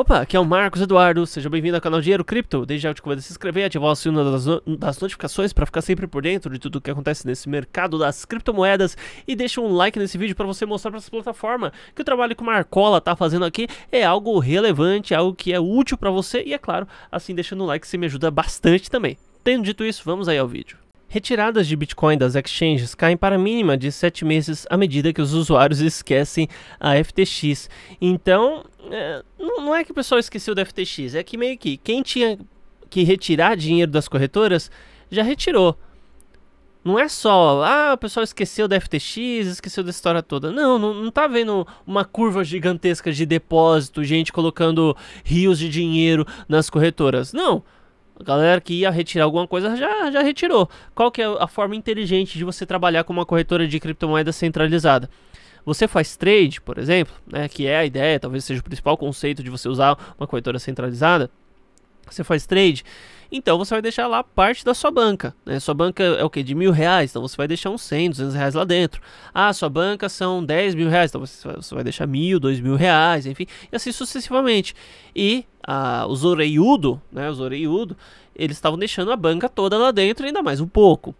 Opa, aqui é o Marcos Eduardo, seja bem-vindo ao canal Dinheiro Cripto. Desde já eu te convido a se inscrever, ativar o sino das, notificações para ficar sempre por dentro de tudo o que acontece nesse mercado das criptomoedas e deixa um like nesse vídeo para você mostrar para essa plataforma que o trabalho que o Marcola está fazendo aqui é algo relevante, algo que é útil para você e é claro, assim deixando um like você me ajuda bastante também. Tendo dito isso, vamos aí ao vídeo. Retiradas de Bitcoin das exchanges caem para a mínima de 7 meses à medida que os usuários esquecem a FTX. Então, é, não é que o pessoal esqueceu da FTX, é que meio que quem tinha que retirar dinheiro das corretoras já retirou. Não é só, ah, o pessoal esqueceu da FTX, esqueceu da história toda. Não, não, não tá vendo uma curva gigantesca de depósito, gente colocando rios de dinheiro nas corretoras. Não. A galera que ia retirar alguma coisa já, já retirou. Qual que é a forma inteligente de você trabalhar com uma corretora de criptomoedas centralizada? Você faz trade, por exemplo, né, que é a ideia, talvez seja o principal conceito de você usar uma corretora centralizada você faz trade, então você vai deixar lá parte da sua banca. Né? Sua banca é o que? De mil reais, então você vai deixar uns 100, 200 reais lá dentro. Ah, sua banca são 10 mil reais, então você vai deixar mil, dois mil reais, enfim, e assim sucessivamente. E ah, os oreiudo, né? Os oreiudo, eles estavam deixando a banca toda lá dentro, ainda mais um pouco.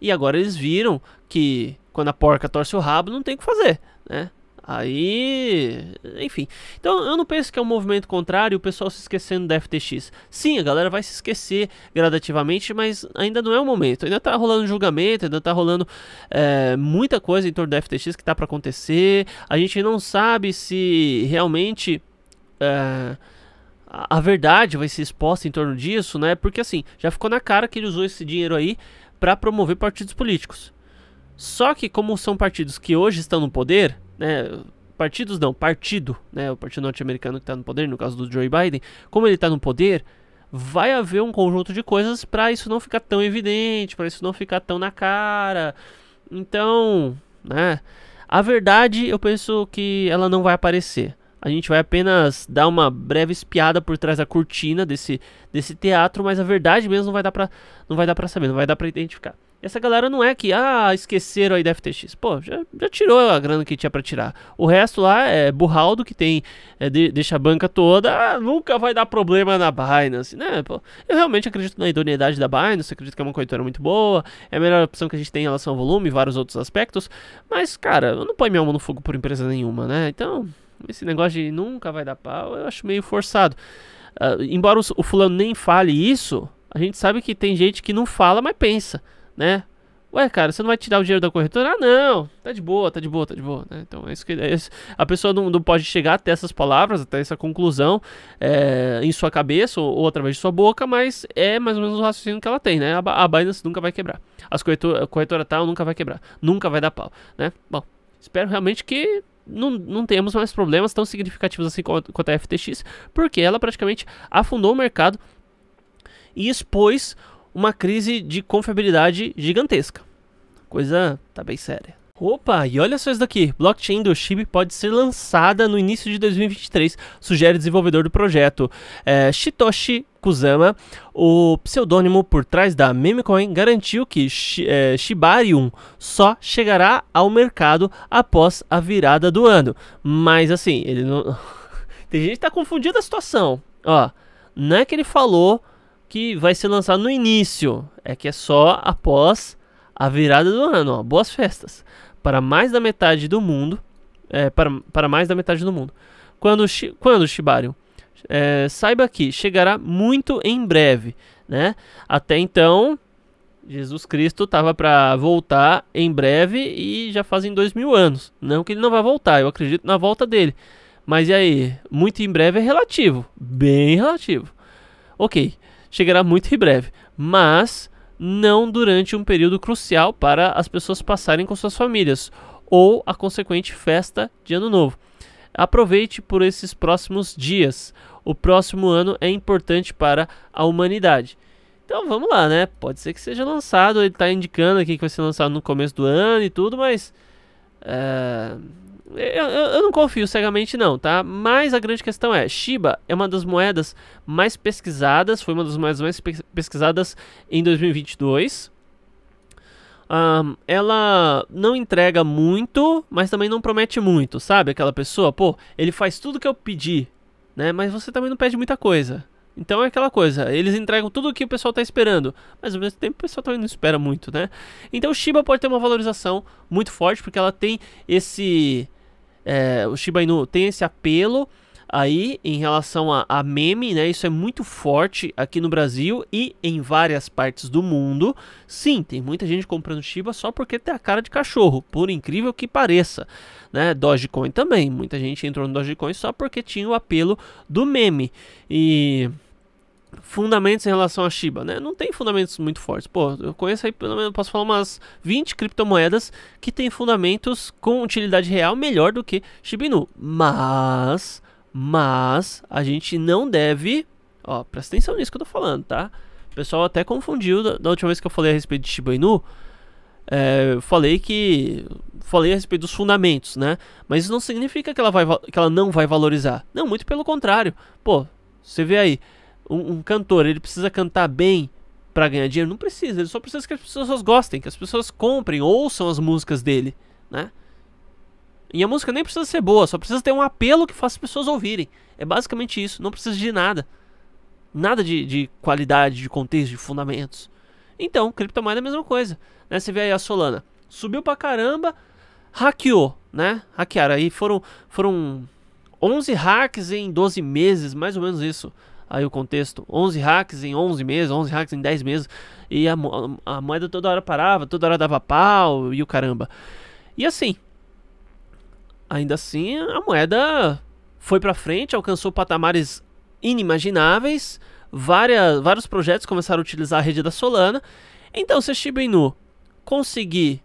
E agora eles viram que quando a porca torce o rabo, não tem o que fazer, né? Aí, enfim. Então eu não penso que é um movimento contrário, o pessoal se esquecendo da FTX. Sim, a galera vai se esquecer gradativamente, mas ainda não é o momento. Ainda tá rolando julgamento, ainda tá rolando é, muita coisa em torno da FTX que tá para acontecer. A gente não sabe se realmente. É, a verdade vai ser exposta em torno disso, né? Porque assim, já ficou na cara que ele usou esse dinheiro aí para promover partidos políticos. Só que como são partidos que hoje estão no poder, né, partidos não, partido, né, o partido norte-americano que está no poder, no caso do Joe Biden, como ele está no poder, vai haver um conjunto de coisas para isso não ficar tão evidente, para isso não ficar tão na cara. Então, né, a verdade eu penso que ela não vai aparecer. A gente vai apenas dar uma breve espiada por trás da cortina desse, desse teatro, mas a verdade mesmo não vai dar para não vai dar para saber, não vai dar para identificar essa galera não é que, ah, esqueceram da IDFTX. Pô, já, já tirou a grana que tinha para tirar. O resto lá é burraldo que tem, é, de, deixa a banca toda, ah, nunca vai dar problema na Binance, né? Pô, eu realmente acredito na idoneidade da Binance, acredito que é uma corretora muito boa, é a melhor opção que a gente tem em relação ao volume e vários outros aspectos. Mas, cara, eu não ponho minha mão no fogo por empresa nenhuma, né? Então, esse negócio de nunca vai dar pau, eu acho meio forçado. Uh, embora o, o fulano nem fale isso, a gente sabe que tem gente que não fala, mas pensa né? Ué, cara, você não vai tirar o dinheiro da corretora? Ah, não, tá de boa, tá de boa, tá de boa. Né? Então, é isso que é isso. a pessoa não, não, pode chegar até essas palavras, até essa conclusão é, em sua cabeça ou, ou, através de sua boca, mas é mais ou menos o raciocínio que ela tem, né? A, a Binance nunca vai quebrar. As corretora, a corretora tal nunca vai quebrar. Nunca vai dar pau, né? Bom, espero realmente que não, não tenhamos mais problemas tão significativos assim quanto a FTX, porque ela praticamente afundou o mercado e expôs uma crise de confiabilidade gigantesca. Coisa tá bem séria. Opa, e olha só isso daqui. Blockchain do Chib pode ser lançada no início de 2023, sugere o desenvolvedor do projeto. É, Shitoshi Kusama, o pseudônimo por trás da Memecoin, garantiu que Sh é, Shibarium só chegará ao mercado após a virada do ano. Mas assim, ele não. Tem gente que tá confundida a situação. Ó, não é que ele falou que vai ser lançado no início, é que é só após a virada do ano. Ó. Boas festas para mais da metade do mundo, é, para, para mais da metade do mundo. Quando, quando Shibarium, é, saiba que chegará muito em breve, né? Até então, Jesus Cristo estava para voltar em breve e já fazem dois mil anos. Não que ele não vai voltar, eu acredito na volta dele. Mas e aí? Muito em breve é relativo, bem relativo. Ok, chegará muito em breve, mas não durante um período crucial para as pessoas passarem com suas famílias ou a consequente festa de Ano Novo. Aproveite por esses próximos dias. O próximo ano é importante para a humanidade. Então vamos lá, né? Pode ser que seja lançado, ele está indicando aqui que vai ser lançado no começo do ano e tudo, mas. Uh eu, eu, não confio cegamente não, tá? Mas a grande questão é, Shiba é uma das moedas mais pesquisadas, foi uma das moedas mais pesquisadas em 2022. Um, ela não entrega muito, mas também não promete muito, sabe? Aquela pessoa, pô, ele faz tudo que eu pedi, né? Mas você também não pede muita coisa. Então é aquela coisa, eles entregam tudo o que o pessoal está esperando, mas ao mesmo tempo o pessoal também não espera muito, né? Então Shiba pode ter uma valorização muito forte porque ela tem esse é, o Shiba Inu tem esse apelo aí em relação a, a, meme, né? Isso é muito forte aqui no Brasil e em várias partes do mundo. Sim, tem muita gente comprando Shiba só porque tem a cara de cachorro, por incrível que pareça, né? Dogecoin também, muita gente entrou no Dogecoin só porque tinha o apelo do meme. E fundamentos em relação a Shiba, né? Não tem fundamentos muito fortes. Pô, eu conheço aí, pelo menos, posso falar umas 20 criptomoedas que tem fundamentos com utilidade real melhor do que Shiba Inu. Mas, mas, a gente não deve... Ó, presta atenção nisso que eu tô falando, tá? O pessoal até confundiu da, da última vez que eu falei a respeito de Shiba Inu. É, falei que falei a respeito dos fundamentos, né? Mas isso não significa que ela, vai, que ela não vai valorizar. Não, muito pelo contrário. Pô, você vê aí, um, um cantor, ele precisa cantar bem para ganhar dinheiro? Não precisa, ele só precisa que as pessoas gostem, que as pessoas comprem, ouçam as músicas dele, né? E a música nem precisa ser boa, só precisa ter um apelo que faça as pessoas ouvirem. É basicamente isso, não precisa de nada. Nada de, de qualidade, de contexto, de fundamentos. Então, criptomoeda é a mesma coisa. Né? Você vê aí a Solana. Subiu pra caramba, hackeou, né? Hackearam. Aí foram, foram 11 hacks em 12 meses, mais ou menos isso aí o contexto, 11 hacks em 11 meses, 11 hacks em 10 meses, e a, a moeda toda hora parava, toda hora dava pau e o caramba. E assim, ainda assim a moeda foi para frente, alcançou patamares inimagináveis, várias, vários projetos começaram a utilizar a rede da Solana. Então, se a Shiba Inu conseguir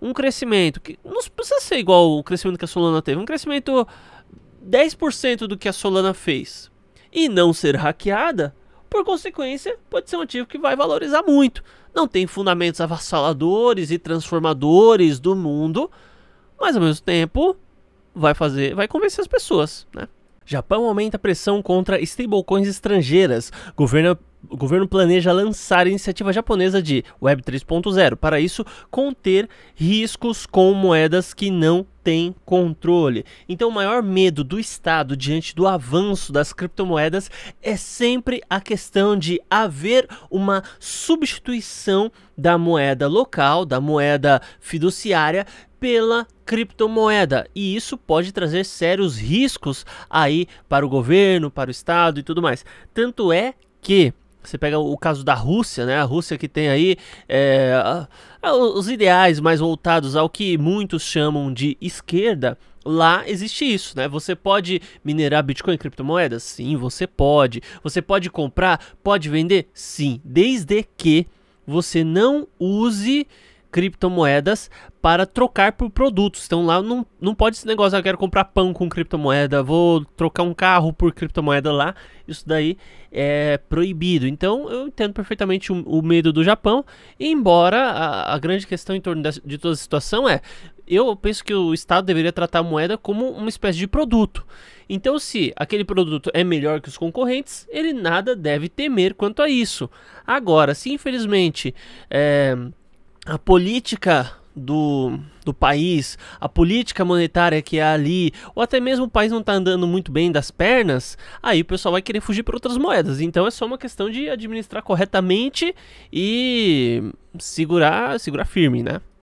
um crescimento que não precisa ser igual o crescimento que a Solana teve, um crescimento 10% do que a Solana fez, e não ser hackeada, por consequência, pode ser um ativo que vai valorizar muito. Não tem fundamentos avassaladores e transformadores do mundo, mas ao mesmo tempo vai fazer, vai convencer as pessoas, né? Japão aumenta a pressão contra stablecoins estrangeiras. Governo o governo planeja lançar a iniciativa japonesa de Web 3.0 para isso conter riscos com moedas que não tem controle. Então, o maior medo do Estado diante do avanço das criptomoedas é sempre a questão de haver uma substituição da moeda local, da moeda fiduciária, pela criptomoeda e isso pode trazer sérios riscos aí para o governo, para o estado e tudo mais. Tanto é que você pega o caso da Rússia, né? A Rússia que tem aí é, os ideais mais voltados ao que muitos chamam de esquerda. Lá existe isso, né? Você pode minerar Bitcoin e criptomoedas? Sim, você pode. Você pode comprar? Pode vender? Sim. Desde que você não use criptomoedas para trocar por produtos. Então lá não, não pode esse negócio, ah, eu quero comprar pão com criptomoeda, vou trocar um carro por criptomoeda lá. Isso daí é proibido. Então eu entendo perfeitamente o, o medo do Japão, embora a, a grande questão em torno de toda a situação é, eu penso que o Estado deveria tratar a moeda como uma espécie de produto. Então, se aquele produto é melhor que os concorrentes, ele nada deve temer quanto a isso. Agora, se infelizmente é, a política do, do país, a política monetária que há é ali, ou até mesmo o país não está andando muito bem das pernas, aí o pessoal vai querer fugir para outras moedas. Então é só uma questão de administrar corretamente e segurar, segurar firme, né?